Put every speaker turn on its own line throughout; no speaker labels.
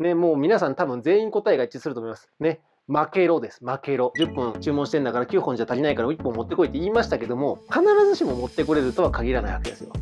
ね、もう皆さん多分全員答えが一致すると思います。ね。負けろです。負けろ。10本注文してんだから9本じゃ足りないから1本持ってこいって言いましたけども、必ずしも持ってこれるとは限らないわけですよ。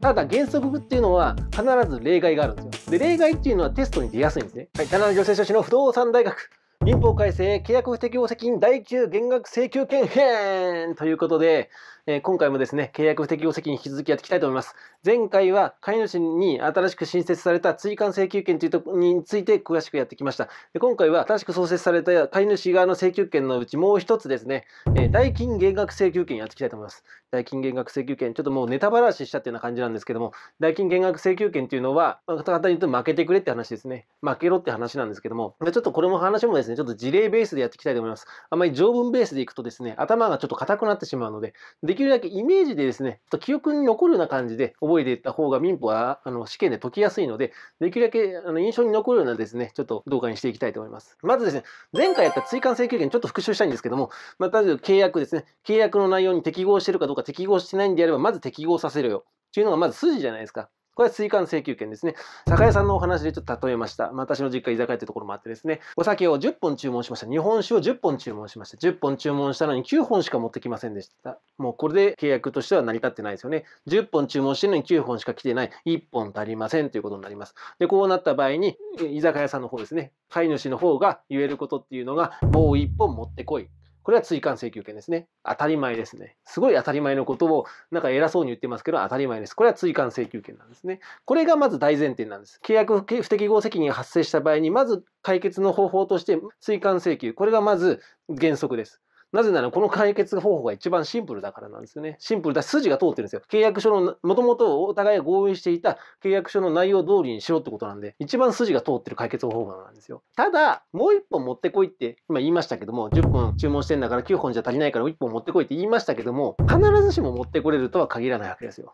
ただ原則っていうのは必ず例外があるんですよ。で、例外っていうのはテストに出やすいんですね。はい、田中行政書士の不動産大学。民法改正契約不適合責任第9減額請求権編ということで、えー、今回もですね、契約不適合責任引き続きやっていきたいと思います。前回は、飼い主に新しく新設された追加請求権というとこについて詳しくやってきました。で今回は、新しく創設された飼い主側の請求権のうちもう一つですね、えー、代金減額請求権やっていきたいと思います。代金減額請求権、ちょっともうネタばらししたっていうような感じなんですけども、代金減額請求権っていうのは、まあ、簡単に言うと負けてくれって話ですね。負けろって話なんですけども、ちょっとこれも話もですね、ちょっと事例ベースでやっていきたいと思います。あまり条文ベースでいくとですね、頭がちょっと硬くなってしまうので、でできるだけイメージでですね、記憶に残るような感じで覚えていった方が民法はあの試験で解きやすいので、できるだけあの印象に残るようなですね、ちょっと動画にしていきたいと思います。まずですね、前回やった追加請求権ちょっと復習したいんですけども、まず契約ですね、契約の内容に適合してるかどうか適合してないんであれば、まず適合させるよ。というのがまず筋じゃないですか。これは追加の請求権ですね。酒屋さんのお話でちょっと例えました。まあ、私の実家居酒屋ってところもあってですね、お酒を10本注文しました。日本酒を10本注文しました。10本注文したのに9本しか持ってきませんでした。もうこれで契約としては成り立ってないですよね。10本注文してるのに9本しか来てない。1本足りませんということになります。で、こうなった場合に、居酒屋さんの方ですね、飼い主の方が言えることっていうのが、もう1本持ってこいこれは追加請求権ですね。当たり前ですね。すごい当たり前のことを、なんか偉そうに言ってますけど、当たり前です。これは追加請求権なんですね。これがまず大前提なんです。契約不適合責任が発生した場合に、まず解決の方法として、追加請求。これがまず原則です。なぜならこの解決方法が一番シンプルだからなんですよね。シンプルだし筋が通ってるんですよ。契約書の、もともとお互いが合意していた契約書の内容通りにしろってことなんで、一番筋が通ってる解決方法なんですよ。ただ、もう一本持ってこいって今言いましたけども、10本注文してんだから9本じゃ足りないから1本持ってこいって言いましたけども、必ずしも持ってこれるとは限らないわけですよ。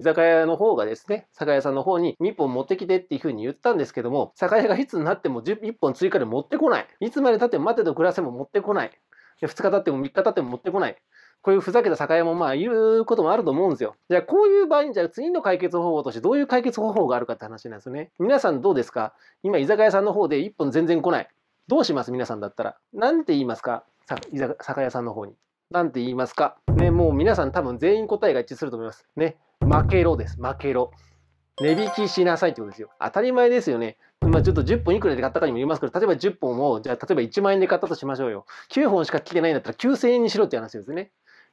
居酒屋の方がですね、酒屋さんの方に1本持ってきてっていう風に言ったんですけども、酒屋がいつになっても1本追加で持ってこない。いつまで経っても待てと暮らせも持ってこない。2日経っても3日経っても持ってこない。こういうふざけた酒屋もまあいることもあると思うんですよ。じゃあこういう場合にじゃあ次の解決方法としてどういう解決方法があるかって話なんですよね。皆さんどうですか今居酒屋さんの方で1本全然来ない。どうします皆さんだったら。なんて言いますか酒屋さんの方に。なんて言いますかね、もう皆さん多分全員答えが一致すると思います。ね、負けろです。負けろ。値引きしなさいってことですよ。当たり前ですよね。まあ、ちょっと10本いくらで買ったかにもよりますけど、例えば10本を、じゃあ例えば1万円で買ったとしましょうよ。9本しか来てないんだったら9000円にしろって話ですね。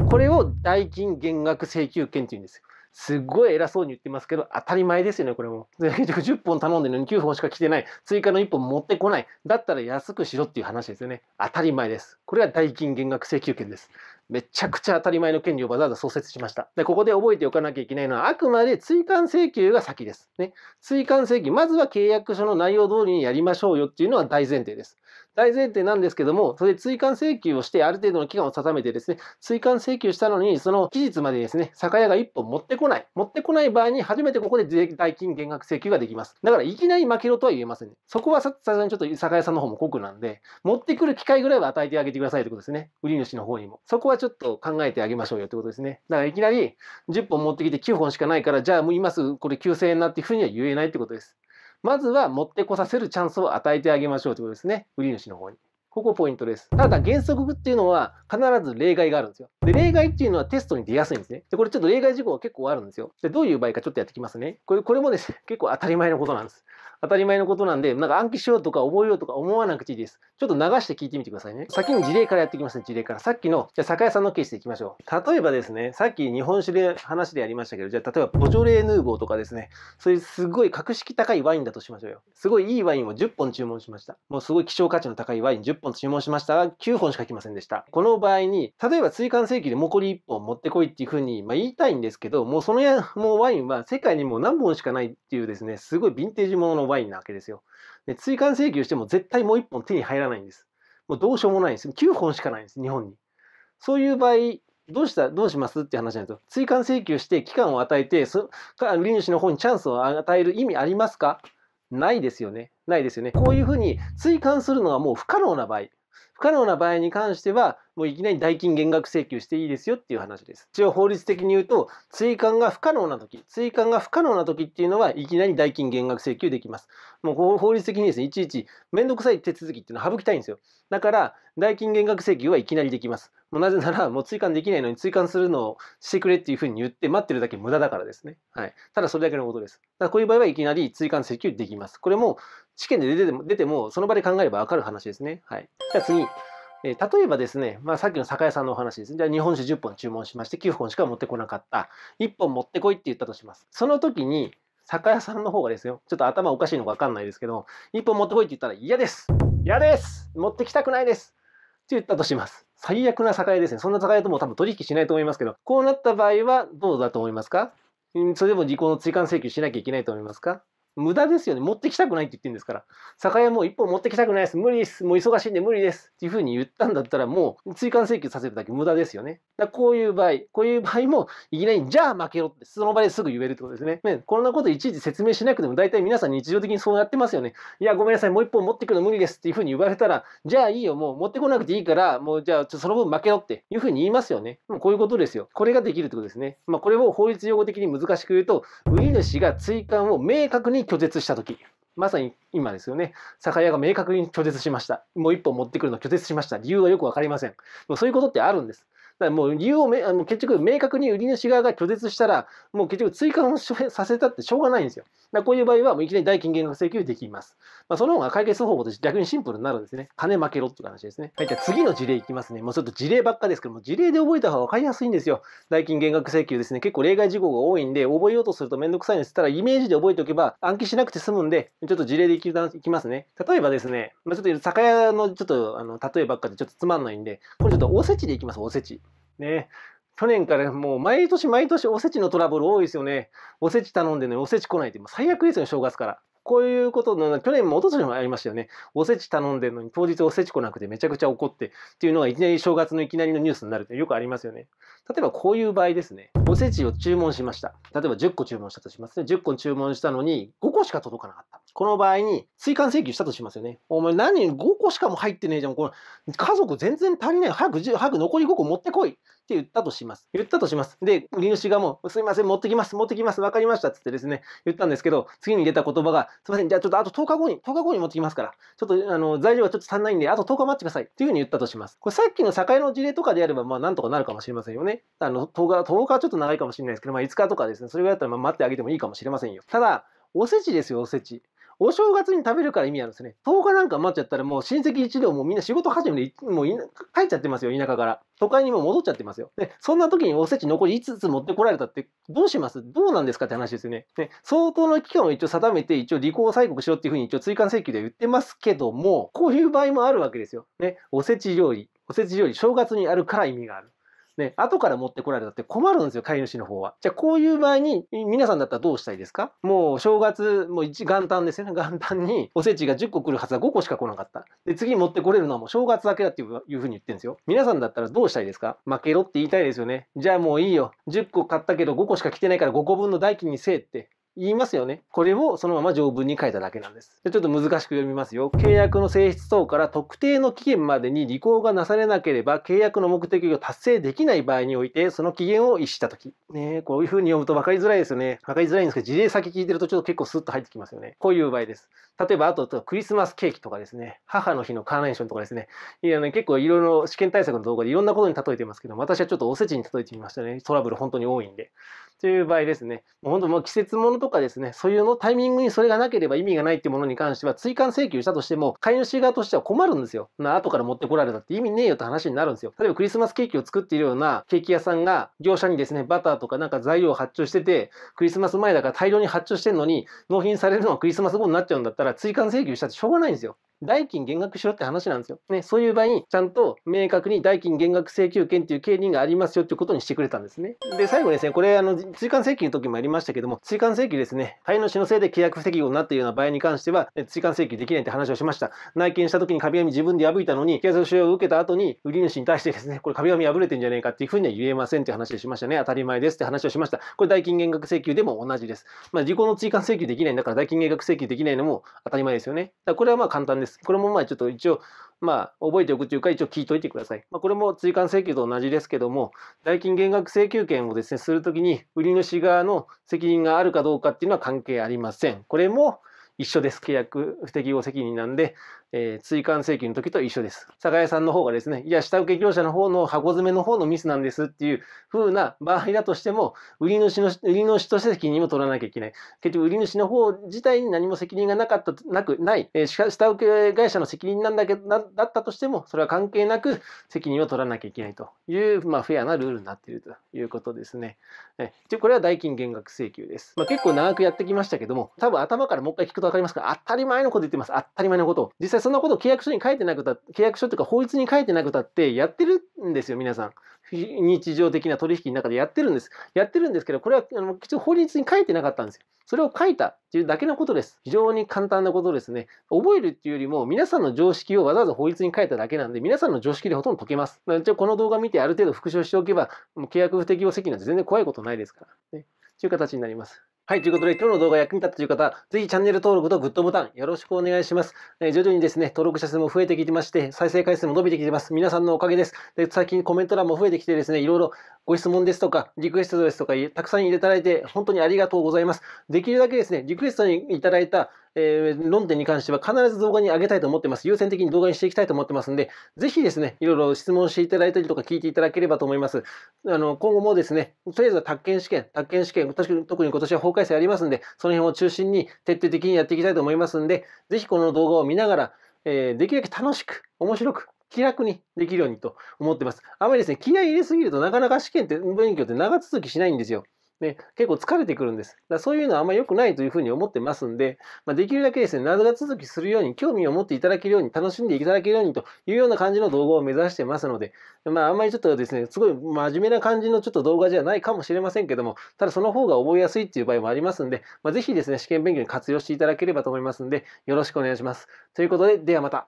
これを代金減額請求権って言うんですよ。すっごい偉そうに言ってますけど、当たり前ですよね、これも。結局10本頼んでるのに9本しか来てない。追加の1本持ってこない。だったら安くしろっていう話ですよね。当たり前です。これが代金減額請求権です。めちゃくちゃ当たり前の権利をわざわざ創設しました。で、ここで覚えておかなきゃいけないのは、あくまで追加請求が先です。ね。追加請求、まずは契約書の内容通りにやりましょうよっていうのは大前提です。大前提なんですけども、それで追加請求をして、ある程度の期間を定めてですね、追加請求したのに、その期日までですね、酒屋が1本持ってこない。持ってこない場合に、初めてここで代金減額請求ができます。だから、いきなり負けろとは言えません、ね。そこはさすがにちょっと酒屋さんの方も酷なんで、持ってくる機会ぐらいは与えてあげてくださいということですね。売り主の方にも。そこははちょっと考えてあげましょうよってことですね。だからいきなり10本持ってきて9本しかないから、じゃあもう今すぐこれ9000円なっていうふうには言えないってことです。まずは持ってこさせるチャンスを与えてあげましょうってことですね。売り主の方に。ここポイントです。ただ原則っていうのは必ず例外があるんですよ。で、例外っていうのはテストに出やすいんですね。で、これちょっと例外事項が結構あるんですよ。で、どういう場合かちょっとやってきますね。これ、これもですね、結構当たり前のことなんです。当たり前のことなんで、なんか暗記しようとか覚えようとか思わなくていいです。ちょっと流して聞いてみてくださいね。先に事例からやっていきますね、事例から。さっきの、じゃ酒屋さんのケースでいきましょう。例えばですね、さっき日本酒で話でやりましたけど、じゃあ例えばボジョレーヌーボーとかですね、そういうすごい格式高いワインだとしましょうよ。すごいいいワインを10本注文しました。もうすごい希少価値の高いワイン10本注文しましたが、9本しか来ませんでした。この場合に、例えば追加の世紀で残り1本持ってこいっていうふうに、まあ、言いたいんですけど、もうそのや、もうワインは世界にもう何本しかないっていうですね、すごいヴィンテージもののワインなわけですよ。で、追加請求しても絶対もう1本手に入らないんです。もうどうしようもないんです。9本しかないんです、日本に。そういう場合、どうしたどうしますって話なんですよ。追加請求して期間を与えて、そ利主の方にチャンスを与える意味ありますかないですよね。ないですよね。こういうふうに追加するのはもう不可能な場合。不可能な場合に関しては、もういきなり代金減額請求していいですよっていう話です。一応法律的に言うと、追加が不可能な時、追加が不可能な時っていうのはいきなり代金減額請求できます。もう法律的にですね、いちいち面倒くさい手続きっていうのは省きたいんですよ。だから、代金減額請求はいきなりできます。もうなぜなら、もう追加できないのに追加するのをしてくれっていうふうに言って待ってるだけ無駄だからですね。はい。ただそれだけのことです。だからこういう場合はいきなり追加請求できます。これも試験で出ても、出てもその場で考えればわかる話ですね。はい。じゃあ次。え例えばですね、まあ、さっきの酒屋さんのお話ですね。じゃあ日本酒10本注文しまして9本しか持ってこなかった。1本持ってこいって言ったとします。その時に酒屋さんの方がですよ、ちょっと頭おかしいのかわかんないですけど、1本持ってこいって言ったら嫌です嫌です持ってきたくないですって言ったとします。最悪な酒屋ですね。そんな酒屋とも多分取引しないと思いますけど、こうなった場合はどうだと思いますかそれでも時効の追加請求しなきゃいけないと思いますか無駄ですよね。持ってきたくないって言ってるんですから。酒屋もう一本持ってきたくないです。無理です。もう忙しいんで無理です。っていうふうに言ったんだったら、もう追加請求させるだけ無駄ですよね。だこういう場合、こういう場合も、いきなり、じゃあ負けろって、その場ですぐ言えるってことですね。ねこんなこといちいち説明しなくても、大体皆さん日常的にそうやってますよね。いや、ごめんなさい。もう一本持ってくるの無理ですっていうふうに言われたら、じゃあいいよ。もう持ってこなくていいから、もうじゃあその分負けろっていうふうに言いますよね。もうこういうことですよ。これができるってことですね。まあ、これを法律用語的に難しく言うと、売主が追加を明確に拒絶した時まさに今ですよね酒屋が明確に拒絶しましたもう一本持ってくるの拒絶しました理由はよく分かりませんそういうことってあるんですだからもう理由をめあの結局明確に売り主側が拒絶したら、もう結局追加をさせたってしょうがないんですよ。だこういう場合はもういきなり代金減額請求できます。まあ、その方が解決方法として逆にシンプルになるんですね。金負けろっていう話ですね。はい、じゃあ次の事例いきますね。もうちょっと事例ばっかですけども、事例で覚えた方が分かりやすいんですよ。代金減額請求ですね。結構例外事項が多いんで、覚えようとするとめんどくさいんです。ただイメージで覚えておけば暗記しなくて済むんで、ちょっと事例でいきますね。例えばですね、まあ、ちょっと酒屋のちょっとあの例えばっかでちょっとつまんないんで、これちょっとおせちでいきます、おせち。ね。去年からもう毎年毎年おせちのトラブル多いですよね。おせち頼んでね、おせち来ないって、もう最悪ですよ、ね、正月から。こういうことの、去年も一昨年もありましたよね。おせち頼んでるのに当日おせち来なくてめちゃくちゃ怒ってっていうのがいきなり正月のいきなりのニュースになるってよくありますよね。例えばこういう場合ですね。おせちを注文しました。例えば10個注文したとしますね。10個注文したのに5個しか届かなかった。この場合に追加請求したとしますよね。お前何5個しかも入ってねえじゃん。この家族全然足りない。早く、10、早く残り5個持ってこいって言ったとします。言ったとします。で、売主がもう、すいません、持ってきます、持ってきます、わかりましたつってですね、言ったんですけど、次に出た言葉が、すいません、じゃあちょっとあと10日後に、10日後に持ってきますから、ちょっとあの材料がちょっと足んないんで、あと10日待ってくださいっていうふうに言ったとします。これさっきの境の事例とかであれば、まあなんとかなるかもしれませんよね。あの10日、10日はちょっと長いかもしれないですけど、まあ、5日とかですね、それぐらいだったらまあ待ってあげてもいいかもしれませんよ。ただ、おせちですよ、おせち。お正月に食べるから意味あるんですね。10日なんか待っちゃったらもう親戚一同もうみんな仕事始めでもう帰っちゃってますよ、田舎から。都会にも戻っちゃってますよ。で、そんな時におせち残り5つ持ってこられたってどうしますどうなんですかって話ですよね。で、相当の期間を一応定めて一応履行催告しようっていうふうに一応追加請求で言ってますけども、こういう場合もあるわけですよ。ね、おせち料理。おせち料理、正月にあるから意味がある。ね、後から持ってこられたって困るんですよ、飼い主の方は。じゃあ、こういう場合に、皆さんだったらどうしたいですかもう正月、もう一元旦ですよね、元旦に、おせちが10個来るはずは5個しか来なかった。で、次持ってこれるのはもう正月だけだっていういうふうに言ってるんですよ。皆さんだったらどうしたいですか負けろって言いたいですよね。じゃあもういいよ。10個買ったけど5個しか来てないから5個分の代金にせえって。言いますよね。これをそのまま条文に書いただけなんです。でちょっと難しく読みますよ。契約の性質等から特定の期限までに履行がなされなければ契約の目的を達成できない場合においてその期限を逸したとき。ねこういう風に読むと分かりづらいですよね。分かりづらいんですけど事例先聞いてるとちょっと結構スッと入ってきますよね。こういう場合です。例えばあとクリスマスケーキとかですね、母の日のカーネーションとかですね、いやね結構いろいろ試験対策の動画でいろんなことに例えてますけど私はちょっとおせちに例えてみましたね。トラブル本当に多いんで。という場合ですね、もう本当もう季節ものとかですね、そういうのタイミングにそれがなければ意味がないっていうものに関しては、追加請求したとしても、買い主側としては困るんですよ。あ、後から持ってこられたって意味ねえよって話になるんですよ。例えばクリスマスケーキを作っているようなケーキ屋さんが、業者にですね、バターとかなんか材料を発注してて、クリスマス前だから大量に発注してるのに、納品されるのはクリスマス後になっちゃうんだったら、追加請求したってしょうがないんですよ。代金減額しろって話なんですよ。ね、そういう場合に、ちゃんと明確に代金減額請求権っていう権利がありますよっていうことにしてくれたんですね。で、最後ですね、これ、あの、追加請求の時もありましたけども、追加請求ですね、滞納者のせいで契約不適合になっているような場合に関しては、追加請求できないって話をしました。内見した時に壁紙自分で破いたのに、警察署を受けた後に、売り主に対してですね、これ壁紙破れてんじゃねえかっていうふうには言えませんって話をしましたね。当たり前ですって話をしました。これ、代金減額請求でも同じです。まあ、事効の追加請求できないんだから、代金減額請求できないのも当たり前ですよね。だからこれはまあ簡単です。です。これもまあちょっと一応、まあ、覚えておくというか、一応聞いといてください。まあ、これも追加請求と同じですけども、代金減額請求権をですね、するときに、売り主側の責任があるかどうかっていうのは関係ありません。これも、一緒です。契約不適合責任なんで、えー、追加請求の時と一緒です。酒屋さんの方がですね、いや、下請け業者の方の箱詰めの方のミスなんですっていう風な場合だとしても、売り主の、売り主として責任を取らなきゃいけない。結局、売り主の方自体に何も責任がなかった、なく、ない、えー、下請け会社の責任なんだけなだったとしても、それは関係なく責任を取らなきゃいけないという、まあ、フェアなルールになっているということですね。えー、これは代金減額請求です。まあ、結構長くやってきましたけども、多分頭からもう一回聞くとことわかりますか当たり前のこと言ってます。当たり前のこと。実際そんなことを契約書に書いてなくた、契約書というか法律に書いてなくたってやってるんですよ、皆さん。日常的な取引の中でやってるんです。やってるんですけど、これはあの法律に書いてなかったんですよ。それを書いたっていうだけのことです。非常に簡単なことですね。覚えるっていうよりも、皆さんの常識をわざわざ法律に書いただけなんで、皆さんの常識でほとんど解けます。じゃこの動画見てある程度復習しておけば、もう契約不適用責任なんて全然怖いことないですから。ね。という形になります。はい、ということで今日の動画役に立ったという方、ぜひチャンネル登録とグッドボタンよろしくお願いします。えー、徐々にですね、登録者数も増えてきてまして、再生回数も伸びてきてます。皆さんのおかげです。で、最近コメント欄も増えてきてですね、いろいろご質問ですとか、リクエストですとか、たくさん入れていただいて、本当にありがとうございます。できるだけですね、リクエストにいただいた、えー、論点に関しては必ず動画に上げたいと思ってます。優先的に動画にしていきたいと思ってますんで、ぜひですね、いろいろ質問していただいたりとか聞いていただければと思います。あの、今後もですね、とりあえずは宅建試験、宅建試験、特に今年は改正ありますんで、その辺を中心に徹底的にやっていきたいと思いますんで、是非この動画を見ながら、えー、できるだけ楽しく、面白く、気楽にできるようにと思ってます。あまりですね、気合い入れすぎるとなかなか試験って、勉強って長続きしないんですよ。ね、結構疲れてくるんです。だそういうのはあんまり良くないというふうに思ってますんで、まあ、できるだけですね、謎が続きするように、興味を持っていただけるように、楽しんでいただけるようにというような感じの動画を目指してますので、まあ、あんまりちょっとですね、すごい真面目な感じのちょっと動画じゃないかもしれませんけども、ただその方が覚えやすいっていう場合もありますんで、まあ、ぜひですね、試験勉強に活用していただければと思いますんで、よろしくお願いします。ということで、ではまた。